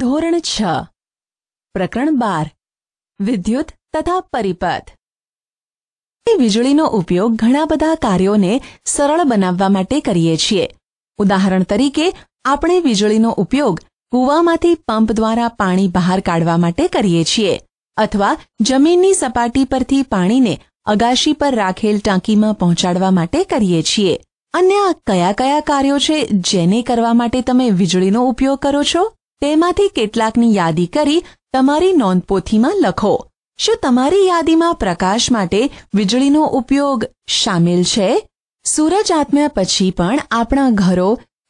ધોરણ છ પ્રકરણ બાર વિદ્યુત તથા પરિપથ વીજળીનો ઉપયોગ ઘણા બધા કાર્યોને સરળ બનાવવા માટે કરીએ છીએ ઉદાહરણ તરીકે આપણે વીજળીનો ઉપયોગ કૂવામાંથી પંપ દ્વારા પાણી બહાર કાઢવા માટે કરીએ છીએ અથવા જમીનની સપાટી પરથી પાણીને અગાશી પર રાખેલ ટાંકીમાં પહોંચાડવા માટે કરીએ છીએ અને આ કયા કયા કાર્યો છે જેને કરવા માટે તમે વીજળીનો ઉપયોગ કરો છો તેમાંથી કેટલાકની યાદી કરી તમારી નોંધપોથીમાં લખો શું તમારી યાદીમાં પ્રકાશ માટે વીજળીનો ઉપયોગ સામેલ છે સૂરજ આત્મ્યા પછી પણ આપણા ઘરો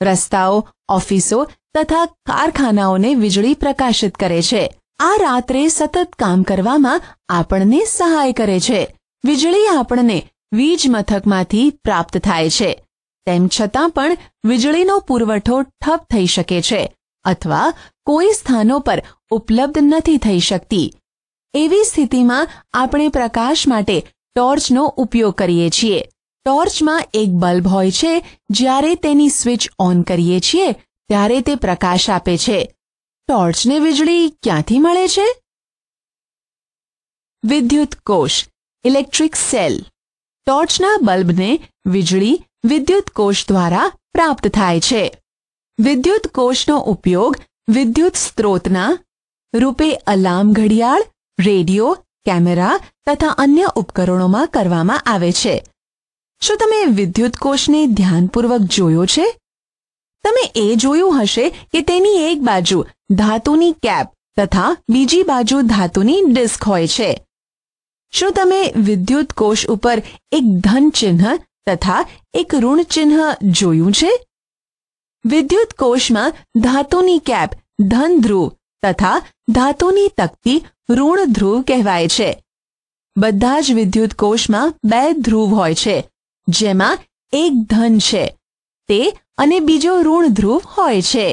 રસ્તાઓ ઓફિસો તથા કારખાનાઓને વીજળી પ્રકાશિત કરે છે આ રાત્રે સતત કામ કરવામાં આપણને સહાય કરે છે વીજળી આપણને વીજ મથકમાંથી પ્રાપ્ત થાય છે તેમ છતાં પણ વીજળીનો પુરવઠો ઠપ થઈ શકે છે અથવા કોઈ સ્થાનો પર ઉપલબ્ધ નથી થઈ શકતી એવી સ્થિતિમાં આપણે પ્રકાશ માટે ટોર્ચનો ઉપયોગ કરીએ છીએ ટોર્ચમાં એક બલ્બ હોય છે જ્યારે તેની સ્વિચ ઓન કરીએ છીએ ત્યારે તે પ્રકાશ આપે છે ટોર્ચને વીજળી ક્યાંથી મળે છે વિદ્યુત કોષ ઇલેક્ટ્રિક સેલ ટોર્ચના બલ્બને વીજળી વિદ્યુત કોષ દ્વારા પ્રાપ્ત થાય છે વિદ્યુત કોષનો ઉપયોગ વિદ્યુત સ્ત્રોતના રૂપે અલાર્મ ઘડિયાળ રેડિયો કેમેરા તથા અન્ય ઉપકરણોમાં કરવામાં આવે છે શું તમે વિદ્યુત કોષને ધ્યાનપૂર્વક જોયો છે તમે એ જોયું હશે કે તેની એક બાજુ ધાતુની કેપ તથા બીજી બાજુ ધાતુની ડિસ્ક હોય છે શું તમે વિદ્યુત કોષ ઉપર એક ધન ચિહ્ન તથા એક ઋણ ચિહ્ન જોયું છે વિદ્યુત કોષમાં ધાતુની કેપ ધન ધ્રુવ તથા ધાતુની તકતી ઋણ ધ્રુવ કહેવાય છે બધા જ વિદ્યુત કોષમાં બે ધ્રુવ હોય છે જેમાં એક ધન છે તે અને બીજો ઋણ ધ્રુવ હોય છે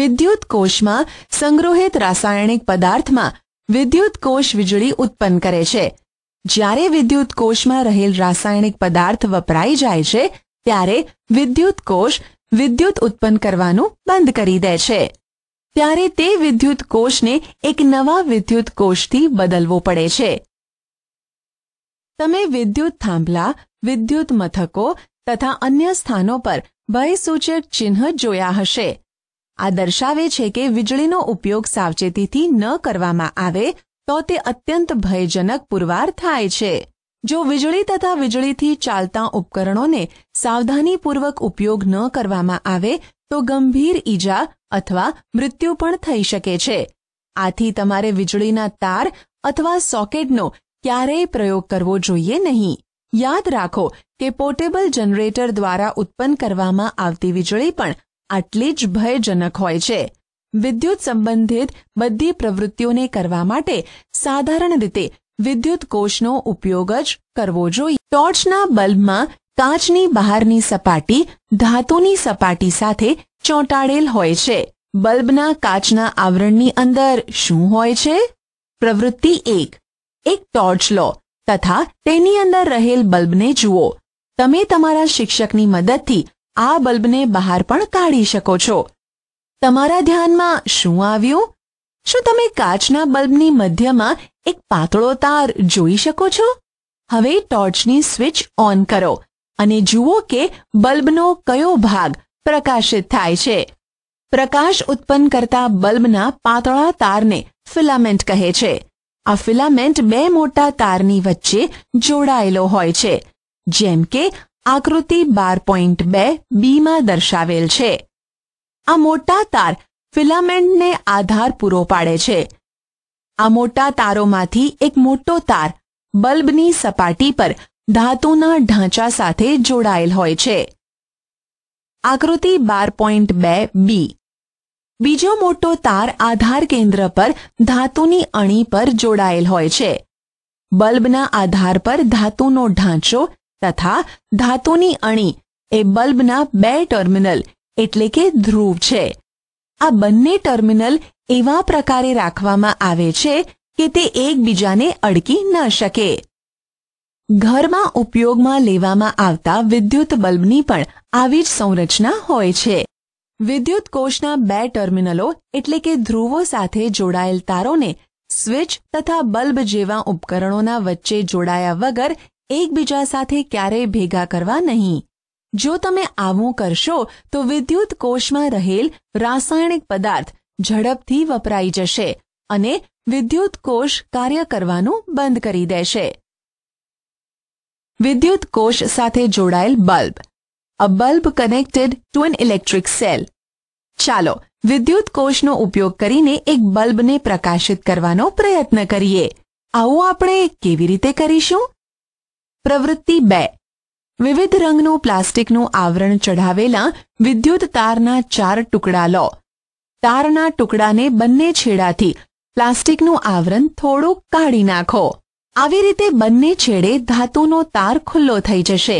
વિદ્યુત કોષમાં સંગ્રહિત રાસાયણિક પદાર્થમાં વિદ્યુત કોષ વીજળી ઉત્પન્ન કરે છે જ્યારે વિદ્યુત કોષમાં રહેલ રાસાયણિક પદાર્થ વપરાઈ જાય છે ત્યારે વિદ્યુત કોષ વિદ્યુત ઉત્પન્ન કરવાનું બંધ કરી દે છે ત્યારે તે વિદ્યુત કોષને એક નવા વિદ્યુત કોષથી બદલવો પડે છે તમે વિદ્યુત થાંભલા વિદ્યુત મથકો તથા અન્ય સ્થાનો પર ભયસૂચક ચિહ્ન જોયા હશે આ દર્શાવે છે કે વીજળીનો ઉપયોગ સાવચેતીથી ન કરવામાં આવે તો તે અત્યંત ભયજનક પુરવાર થાય છે જો વીજળી તથા વીજળીથી ચાલતા ઉપકરણોને સાવધાનીપૂર્વક ઉપયોગ ન કરવામાં આવે તો ગંભીર ઈજા અથવા મૃત્યુ પણ થઈ શકે છે આથી તમારે વીજળીના તાર અથવા સોકેટનો ક્યારેય પ્રયોગ કરવો જોઈએ નહીં યાદ રાખો કે પોર્ટેબલ જનરેટર દ્વારા ઉત્પન્ન કરવામાં આવતી વીજળી પણ આટલી જ ભયજનક હોય છે વિદ્યુત સંબંધિત બધી પ્રવૃત્તિઓને કરવા માટે સાધારણ રીતે વિદ્યુત કોષનો ઉપયોગ જ કરવો જોઈએ ટોર્ચના બલ્બમાં કાચની બહારની સપાટી ધાતુની સપાટી સાથે ચોંટાડેલ હોય છે બલ્બના કાચના આવરણની અંદર શું હોય છે પ્રવૃત્તિ એક એક ટોર્ચ લો તથા તેની અંદર રહેલ બલ્બને જુઓ તમે તમારા શિક્ષકની મદદથી આ બલ્બને બહાર પણ કાઢી શકો છો તમારા ધ્યાનમાં શું આવ્યું શું તમે કાચના બલ્બની મધ્યમાં એક પાતળો તાર જોઈ શકો છો હવે ટોર્ચની સ્વિચ ઓન કરો અને જુઓ કે બલ્બનો કયો ભાગ પ્રકાશિત થાય છે પ્રકાશ ઉત્પન્ન કરતા બલ્બના પાતળા તારને ફિલામેન્ટ કહે છે આ ફિલામેન્ટ બે મોટા તારની વચ્ચે જોડાયેલો હોય છે જેમ કે આકૃતિ બાર પોઈન્ટ બે બીમાં દર્શાવેલ છે આ મોટા તાર ફિલામેન્ટને આધાર પૂરો પાડે છે આ મોટા તારોમાંથી એક મોટો તાર બલ્બની સપાટી પર ધાતુના ઢાંચા સાથે જોડાયેલ હોય છે આકૃતિ બાર પોઈન્ટ બે બી બીજો મોટો તાર આધાર કેન્દ્ર પર ધાતુની અણી પર જોડાયેલ હોય છે બલ્બના આધાર પર ધાતુનો ઢાંચો તથા ધાતુની અણી એ બલ્બના બે ટર્મિનલ એટલે કે ધ્રુવ છે આ બંને ટર્મિનલ એવા પ્રકારે રાખવામાં આવે છે કે તે એકબીજાને અડકી ન શકે ઘરમાં ઉપયોગમાં લેવામાં આવતા વિદ્યુત બલ્બની પણ આવી જ સંરચના હોય છે વિદ્યુત કોષના બે ટર્મિનલો એટલે કે ધ્રુવો સાથે જોડાયેલ તારોને સ્વિચ તથા બલ્બ જેવા ઉપકરણોના વચ્ચે જોડાયા વગર એકબીજા સાથે ક્યારેય ભેગા કરવા નહીં જો તમે આવું કરશો તો વિદ્યુત કોષમાં રહેલ રાસાયણિક પદાર્થ ઝડપથી વપરાઈ જશે અને વિદ્યુત કોષ કાર્ય કરવાનું બંધ કરી દેશે વિદ્યુત કોષ સાથે જોડાયેલ bulb a bulb connected to an electric cell ચાલો વિદ્યુત કોષનો ઉપયોગ કરીને એક બલ્બને પ્રકાશિત કરવાનો પ્રયત્ન કરીએ આવું આપણે કેવી રીતે કરીશું પ્રવૃત્તિ બે વિવિધ રંગનું પ્લાસ્ટિકનું આવરણ ચઢાવેલા વિદ્યુત તારના ચાર ટુકડા લો તારના ટુકડાને બંને છેડાથી પ્લાસ્ટિકનું આવરણ થોડુંક કાઢી નાખો આવી રીતે બંને છેડે ધાતુનો તાર ખુલ્લો થઈ જશે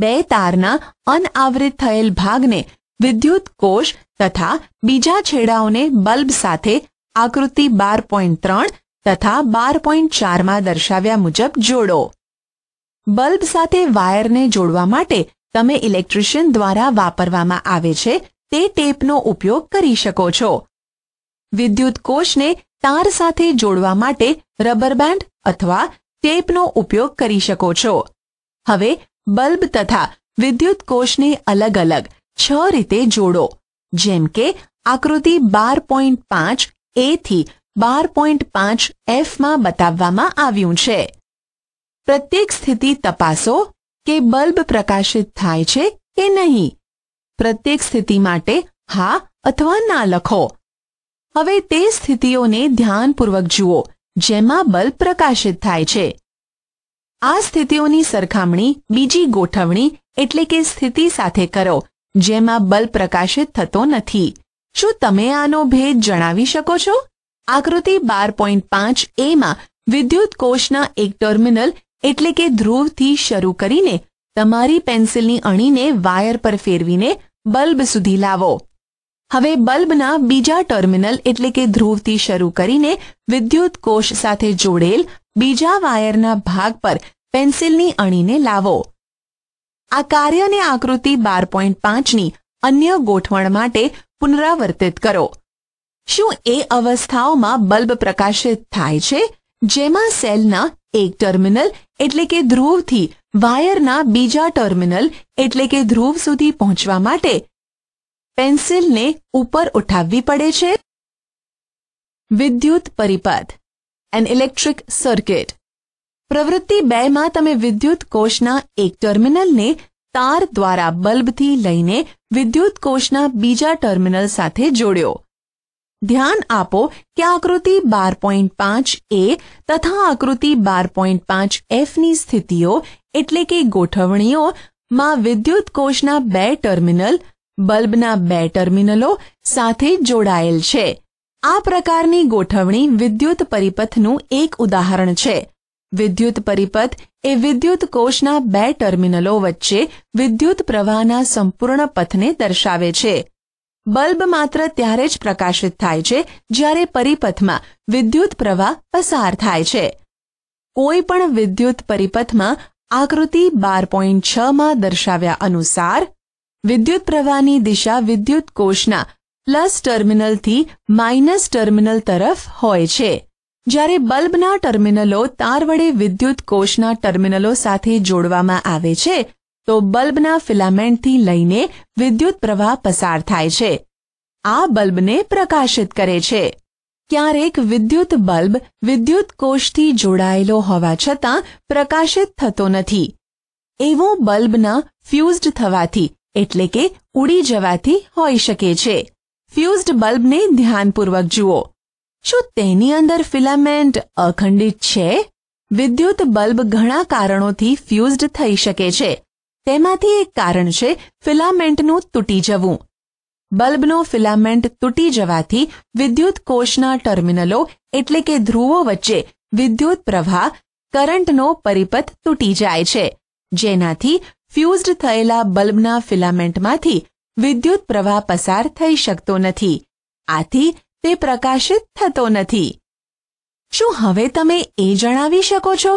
બે તારના અનઆવૃત થયેલ ભાગને વિદ્યુત કોષ તથા બીજા છેડાઓને બલ્બ સાથે આકૃતિ બાર પોઈન્ટ ત્રણ તથા બાર પોઈન્ટ ચારમાં દર્શાવ્યા મુજબ જોડો બલ્બ સાથે વાયરને જોડવા માટે તમે ઇલેક્ટ્રિશિયન દ્વારા વાપરવામાં આવે છે તે ટેપનો ઉપયોગ કરી શકો છો વિદ્યુત કોષને તાર સાથે જોડવા માટે રબર બેન્ડ અથવા ટેપનો ઉપયોગ કરી શકો છો હવે બલ્બ તથા વિદ્યુત કોષને અલગ અલગ છ રીતે જોડો જેમ કે આકૃતિ બાર પોઈન્ટ પાંચ એ થી બાર પોઈન્ટ પાંચ એફમાં બતાવવામાં આવ્યું છે પ્રત્યેક સ્થિતિ તપાસો કે બલ્બ પ્રકાશિત થાય છે કે નહીં પ્રત્યેક સ્થિતિ માટે હા અથવા ના લખો હવે તે સ્થિતિઓને ધ્યાનપૂર્વક જુઓ જેમાં બલ્બ પ્રકાશિત થાય છે આ સ્થિતિઓની સરખામણી બીજી ગોઠવણી એટલે કે સ્થિતિ સાથે કરો જેમાં બલ્બ પ્રકાશિત થતો નથી શું તમે આનો ભેદ જણાવી શકો છો આકૃતિ બાર પોઈન્ટ પાંચ એમાં વિદ્યુત કોષના એક ટર્મિનલ એટલે કે ધ્રુવથી શરૂ કરીને તમારી પેન્સિલની અણીને વાયર પર ફેરવીને બલ્બ સુધી લાવો હવે બલ્બના બીજા ટર્મિનલ એટલે કે ધ્રુવથી શરૂ કરીને વિદ્યુત કોષ સાથે જોડેલ બીજા વાયરના ભાગ પર પેન્સિલની અણીને લાવો આ કાર્યને આકૃતિ બાર પોઈન્ટ પાંચની અન્ય ગોઠવણ માટે પુનરાવર્તિત કરો શું એ અવસ્થાઓમાં બલ્બ પ્રકાશિત થાય છે જેમાં સેલના એક ટર્મિનલ એટલે કે ધ્રુવથી વાયરના બીજા ટર્મિનલ એટલે કે ધ્રુવ સુધી પહોંચવા માટે પેન્સિલને ઉપર ઉઠાવવી પડે છે વિદ્યુત પરિપાત એન ઇલેક્ટ્રિક સર્કિટ પ્રવૃત્તિ બેમાં તમે વિદ્યુત કોષના એક ટર્મિનલને તાર દ્વારા બલ્બથી લઈને વિદ્યુત કોષના બીજા ટર્મિનલ સાથે જોડ્યો ધ્યાન આપો કે આકૃતિ બાર પોઈન્ટ પાંચ એ તથા આકૃતિ બાર પોઈન્ટ પાંચ એફની સ્થિતિઓ એટલે કે ગોઠવણીઓમાં વિદ્યુત કોષના બે ટર્મિનલ બલ્બના બે ટર્મિનલો સાથે જોડાયેલ છે આ પ્રકારની ગોઠવણી વિદ્યુત પરિપથનું એક ઉદાહરણ છે વિદ્યુત પરિપથ એ વિદ્યુત કોષના બે ટર્મિનલો વચ્ચે વિદ્યુત પ્રવાહના સંપૂર્ણ પથને દર્શાવે છે બલ્બ માત્ર ત્યારે જ પ્રકાશિત થાય છે જ્યારે પરિપથમાં વિદ્યુત પ્રવાહ પસાર થાય છે કોઈ પણ વિદ્યુત પરિપથમાં આકૃતિ બાર પોઈન્ટ છમાં દર્શાવ્યા અનુસાર વિદ્યુત પ્રવાહની દિશા વિદ્યુત કોષના પ્લસ ટર્મિનલથી માઇનસ ટર્મિનલ તરફ હોય છે જ્યારે બલ્બના ટર્મિનલો તાર વડે વિદ્યુત કોષના ટર્મિનલો સાથે જોડવામાં આવે છે તો બલ્બના ફિલામેન્ટથી લઈને વિદ્યુત પ્રવાહ પસાર થાય છે આ બલ્બને પ્રકાશિત કરે છે ક્યારેક વિદ્યુત બલ્બ વિદ્યુત કોષથી જોડાયેલો હોવા છતાં પ્રકાશિત થતો નથી એવો બલ્બના ફ્યુઝડ થવાથી એટલે કે ઉડી જવાથી હોઈ શકે છે ફ્યુઝડ બલ્બને ધ્યાનપૂર્વક જુઓ શું તેની અંદર ફિલામેન્ટ અખંડિત છે વિદ્યુત બલ્બ ઘણા કારણોથી ફ્યુઝડ થઈ શકે છે તેમાંથી એક કારણ છે ફિલામેન્ટનું તૂટી જવું બલ્બનો ફિલામેન્ટ તૂટી જવાથી વિદ્યુત કોષના ટર્મિનલો એટલે કે ધ્રુવો વચ્ચે વિદ્યુત પ્રવાહ કરંટનો પરિપથ તૂટી જાય છે જેનાથી ફ્યુઝડ થયેલા બલ્બના ફિલામેન્ટમાંથી વિદ્યુત પ્રવાહ પસાર થઈ શકતો નથી આથી તે પ્રકાશિત થતો નથી શું હવે તમે એ જણાવી શકો છો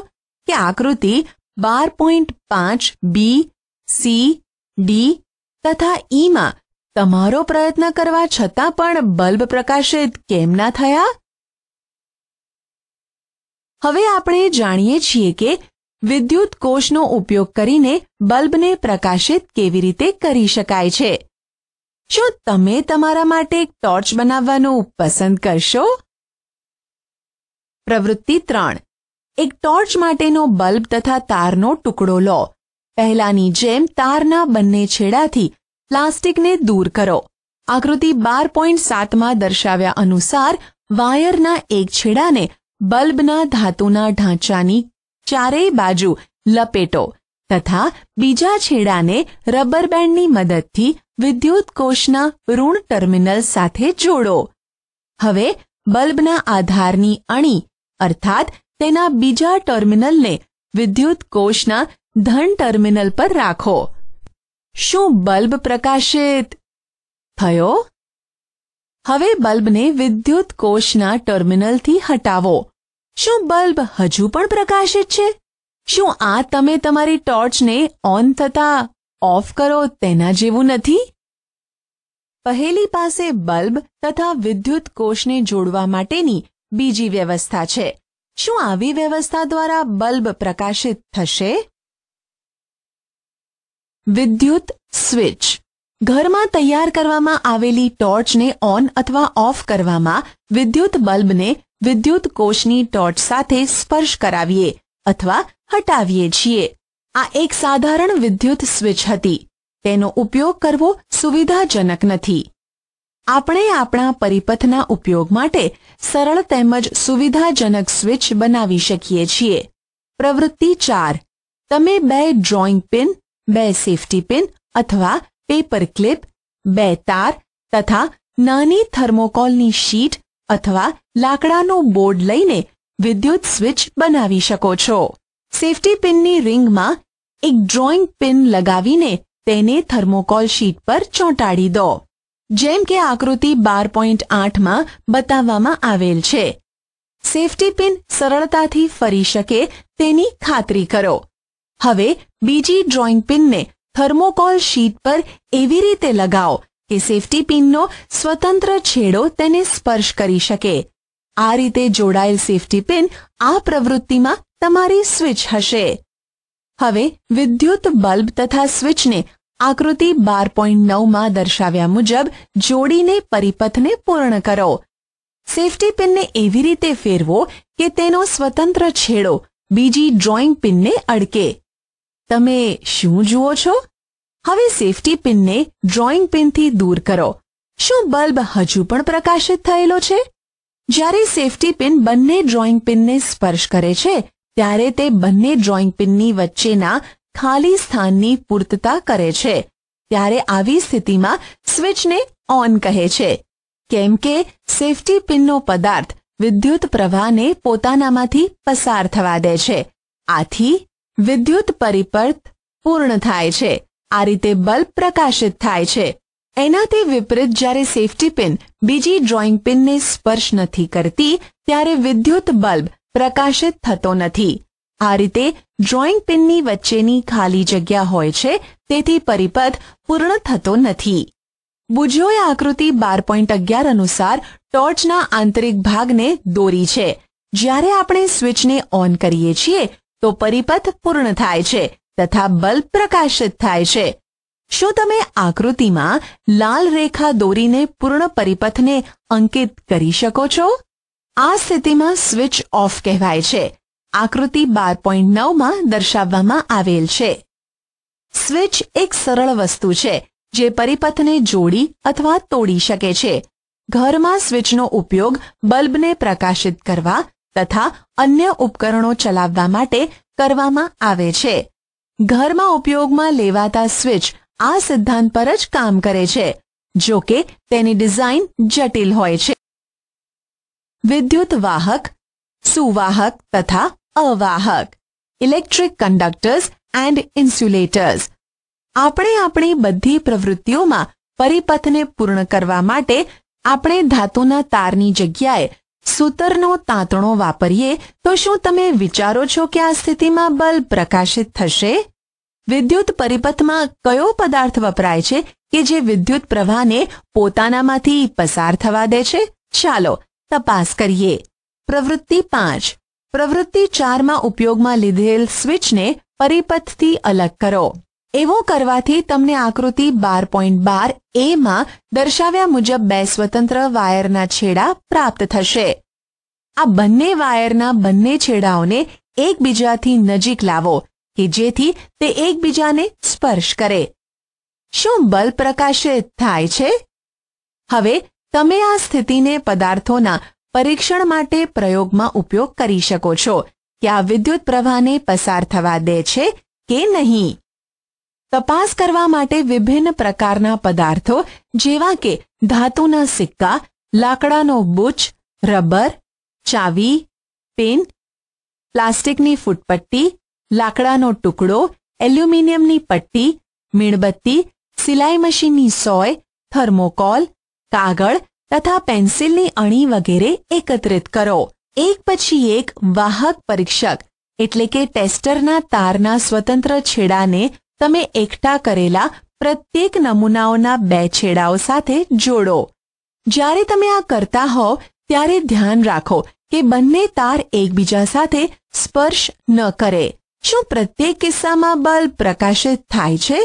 કે આકૃતિ બાર પોઈન્ટ પાંચ બી સી ડી તથા ઈમાં તમારો પ્રયત્ન કરવા છતાં પણ બલ્બ પ્રકાશિત કેમ ના થયા હવે આપણે જાણીએ છીએ કે વિદ્યુત કોષનો ઉપયોગ કરીને બલ્બને પ્રકાશિત કેવી રીતે કરી શકાય છે શું તમે તમારા માટે એક ટોર્ચ બનાવવાનું પસંદ કરશો પ્રવૃત્તિ ત્રણ એક ટોર્ચ માટેનો બલ્બ તથા તારનો ટુકડો લો પહેલાની જેમ તારના બંને છેડાથી પ્લાસ્ટિકને દૂર કરો આકૃતિ બાર પોઈન્ટ સાતમાં દર્શાવ્યા અનુસાર વાયરના એક છેડાને બલ્બના ધાતુના ઢાંચાની ચારેય બાજુ લપેટો તથા બીજા છેડાને રબરબેન્ડની મદદથી વિદ્યુત કોષના ઋણ ટર્મિનલ સાથે જોડો હવે બલ્બના આધારની અણી અર્થાત તેના બીજા ટર્મિનલને વિદ્યુત કોષના ધન ટર્મિનલ પર રાખો શું બલ્બ પ્રકાશિત થયો હવે બલ્બને વિદ્યુત કોષના ટર્મિનલથી હટાવો શું બલ્બ હજુ પણ પ્રકાશિત છે શું આ તમે તમારી ટોર્ચને ઓન થતા ઓફ કરો તેના જેવું નથી પહેલી પાસે બલ્બ તથા વિદ્યુત કોષને જોડવા માટેની બીજી વ્યવસ્થા છે શું આવી વ્યવસ્થા દ્વારા બલ્બ પ્રકાશિત થશે વિદ્યુત સ્વિચ ઘરમાં તૈયાર કરવામાં આવેલી ટોર્ચને ઓન અથવા ઓફ કરવામાં વિદ્યુત બલ્બને વિદ્યુત કોષની ટોર્ચ સાથે સ્પર્શ કરાવીએ અથવા હટાવીએ છીએ આ એક સાધારણ વિદ્યુત સ્વિચ હતી તેનો ઉપયોગ કરવો સુવિધાજનક નથી આપણે આપણા પરિપથના ઉપયોગ માટે સરળ તેમજ સુવિધાજનક સ્વિચ બનાવી શકીએ છીએ પ્રવૃત્તિ ચાર તમે બે ડ્રોઈંગ પિન બે સેફટી પિન અથવા પેપર ક્લિપ બે તાર તથા નાની થર્મોકોલની શીટ અથવા લાકડાનું બોર્ડ લઈને વિદ્યુત સ્વિચ બનાવી શકો છો સેફટી પિનની રિંગમાં એક ડ્રોઈંગ પિન લગાવીને તેને થર્મોકોલ શીટ પર ચોંટાડી દો જેમ કે આકૃતિ બાર પોઈન્ટ આઠમાં બતાવવામાં આવેલ છે સેફટી પિન સરળતાથી ફરી શકે તેની ખાતરી કરો હવે બીજી ડ્રોઈંગ પિનને થર્મોકોલ શીટ પર એવી રીતે લગાવો કે સેફટી પિનનો સ્વતંત્ર છેડો તેને સ્પર્શ કરી શકે આ રીતે જોડાયેલ સેફટી પિન આ પ્રવૃત્તિમાં તમારી સ્વિચ હશે હવે વિદ્યુત બલ્બ તથા સ્વિચને આકૃતિ બાર પોઈન્ટ નવમાં દર્શાવ્યા મુજબ જોડીને પરિપથને પૂર્ણ કરો સેફટી પિનને એવી રીતે ફેરવો કે તેનો સ્વતંત્ર છેડો બીજી ડ્રોઈંગ પિનને અડકે તમે શું જુઓ છો હવે સેફટી પિનને ડ્રોઈંગ પિનથી દૂર કરો શું બલ્બ હજુ પણ પ્રકાશિત થયેલો છે જ્યારે સેફટી પિન બંને ડ્રોઈંગ પિનને સ્પર્શ કરે છે ત્યારે તે બંને ડ્રોઈંગ પિનની વચ્ચેના ખાલી સ્થાનની પૂર્તતા કરે છે ત્યારે આવી સ્થિતિમાં સ્વિચને ઓન કહે છે કેમ કે સેફટી પિનનો પદાર્થ વિદ્યુત પ્રવાહને પોતાનામાંથી પસાર થવા દે છે આથી વિદ્યુત પરિપર્ત પૂર્ણ થાય છે આ રીતે બલ્બ પ્રકાશિત થાય છે એનાથી વિપરીત જ્યારે સેફ્ટી પિન બીજી ડ્રોઈંગ પિનને સ્પર્શ નથી કરતી ત્યારે વિદ્યુત બલ્બ પ્રકાશિત થતો નથી આ રીતે ડ્રોઈંગ પિનની વચ્ચેની ખાલી જગ્યા હોય છે તેથી પરિપથ પૂર્ણ થતો નથી બુજોએ આકૃતિ બાર પોઈન્ટ અગિયાર અનુસાર ટોર્ચના આંતરિક ભાગને દોરી છે જ્યારે આપણે સ્વિચને ઓન કરીએ છીએ તો પરિપથ પૂર્ણ થાય છે તથા બલ્બ પ્રકાશિત થાય છે શું તમે આકૃતિમાં લાલ રેખા દોરીને પૂર્ણ પરિપથને અંકિત કરી શકો છો આ સ્થિતિમાં સ્વિચ ઓફ કહેવાય છે આકૃતિ બાર પોઈન્ટ નવમાં દર્શાવવામાં આવેલ છે સ્વિચ એક સરળ વસ્તુ છે જે પરિપથને જોડી અથવા તોડી શકે છે ઘરમાં સ્વિચનો ઉપયોગ બલ્બને પ્રકાશિત કરવા તથા અન્ય ઉપકરણો ચલાવવા માટે કરવામાં આવે છે ઘરમાં ઉપયોગમાં લેવાતા સ્વિચ આ સિદ્ધાંત પર જ કામ કરે છે જો કે તેની ડિઝાઇન જટિલ હોય છે વિદ્યુત વાહક સુવાહક તથા અવાહક ઇલેક્ટ્રિક કન્ડક્ટર્સ એન્ડ ઇન્સ્યુલેટર્સ આપણે આપણી બધી પ્રવૃત્તિઓમાં પરિપથને પૂર્ણ કરવા માટે આપણે ધાતુના તારની જગ્યાએ સૂતરનો તાંતણો વાપરીએ તો શું તમે વિચારો છો કે આ સ્થિતિમાં બલ્બ પ્રકાશિત થશે વિદ્યુત પરિપથમાં કયો પદાર્થ વપરાય છે કે જે વિદ્યુત પ્રવાહને પોતાનામાંથી પસાર થવા દે છે ચાલો તપાસ કરીએ પ્રવૃત્તિ પાંચ પ્રવૃત્તિ ચારમાં ઉપયોગમાં લીધેલ સ્વિચને પરિપથથી અલગ કરો એવો કરવાથી તમને આકૃતિ બાર પોઈન્ટ બાર એમાં દર્શાવ્યા મુજબ બે સ્વતંત્ર વાયરના છેડા પ્રાપ્ત થશે આ બંને વાયરના બંને છેડાઓને એકબીજાથી નજીક લાવો કે જેથી તે એકબીજાને સ્પર્શ કરે શું બલ પ્રકાશિત થાય છે હવે તમે આ સ્થિતિને પદાર્થોના પરીક્ષણ માટે પ્રયોગમાં ઉપયોગ કરી શકો છો કે આ વિદ્યુત પ્રવાહને પસાર થવા દે છે કે નહીં તપાસ કરવા માટે વિભિન્ન પ્રકારના પદાર્થો જેવા કે ધાતુના સિક્કા લાકડાનો બુચ રબર ચાવી પેન પ્લાસ્ટિકની ફૂટપટ્ટી લાકડાનો ટુકડો એલ્યુમિનિયમની પટ્ટી મીણબત્તી સિલાઈ મશીનની સોય થર્મોકોલ કાગળ તથા પેન્સિલની અણી વગેરે એકત્રિત કરો એક પછી એક વાહક પરીક્ષક એટલે કે ટેસ્ટરના તારના સ્વતંત્ર છેડાને તમે એકઠા કરેલા પ્રત્યેક નમૂનાઓના બે છેડાઓ સાથે જોડો જ્યારે તમે આ કરતા હોવ ત્યારે ધ્યાન રાખો કે બંને તાર એકબીજા સાથે સ્પર્શ ન કરે શું પ્રત્યેક કિસ્સામાં બલ્બ પ્રકાશિત થાય છે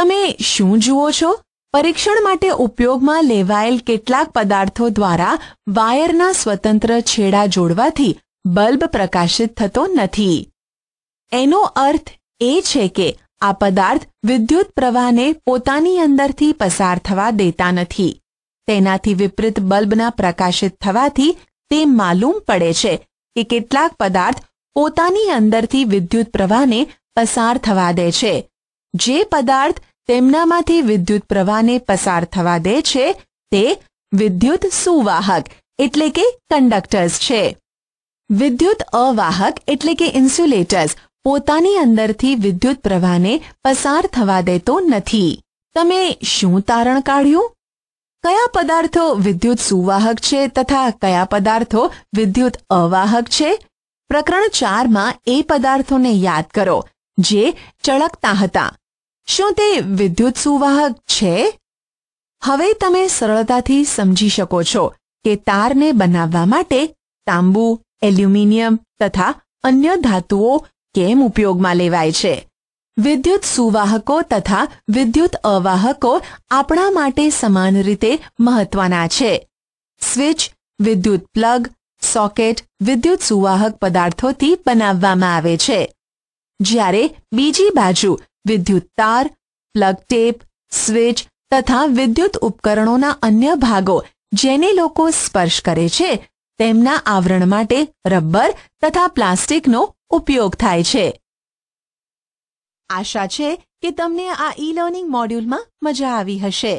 તમે શું જુઓ છો પરીક્ષણ માટે ઉપયોગમાં લેવાયેલ કેટલાક પદાર્થો દ્વારા વાયરના સ્વતંત્ર છેડા જોડવાથી બલ્બ પ્રકાશિત થતો નથી એનો અર્થ એ છે કે આ પદાર્થ વિદ્યુત પ્રવાહને પોતાની અંદરથી પસાર થવા દેતા નથી તેનાથી વિપરીત બલ્બના પ્રકાશિત થવાથી તે માલુમ પડે છે કે કેટલાક પદાર્થ પોતાની અંદરથી વિદ્યુત પ્રવાહને પસાર થવા દે છે જે પદાર્થ તેમનામાંથી વિદ્યુત પ્રવાહને પસાર થવા દે છે તે વિદ્યુત સુવાહક એટલે કે કંડક્ટર્સ છે વિદ્યુત અવાહક એટલે કે ઇન્સ્યુલેટર્સ પોતાની અંદરથી વિદ્યુત પ્રવાહને પસાર થવા દેતો નથી તમે શું તારણ કાઢ્યું કયા પદાર્થો વિદ્યુત સુવાહક છે તથા કયા પદાર્થો વિદ્યુત અવાહક છે પ્રકરણ ચારમાં એ પદાર્થોને યાદ કરો જે ચળકતા હતા શું તે વિદ્યુત સુવાહક છે હવે તમે સરળતાથી સમજી શકો છો કે તારને બનાવવા માટે તાંબુ એલ્યુમિનિયમ તથા અન્ય ધાતુઓ કેમ ઉપયોગમાં લેવાય છે વિદ્યુત સુવાહકો તથા વિદ્યુત અવાહકો આપણા માટે સમાન રીતે મહત્વના છે સ્વિચ વિદ્યુત પ્લગ સોકેટ વિદ્યુત સુવાહક પદાર્થોથી બનાવવામાં આવે છે જ્યારે બીજી બાજુ વિદ્યુત તાર પ્લગ ટેપ સ્વિચ તથા વિદ્યુત ઉપકરણોના અન્ય ભાગો જેને લોકો સ્પર્શ કરે છે તેમના આવરણ માટે રબર તથા પ્લાસ્ટિકનો ઉપયોગ થાય છે આશા છે કે તમને આ ઈ લર્નિંગ મોડ્યુલમાં મજા આવી હશે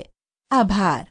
આભાર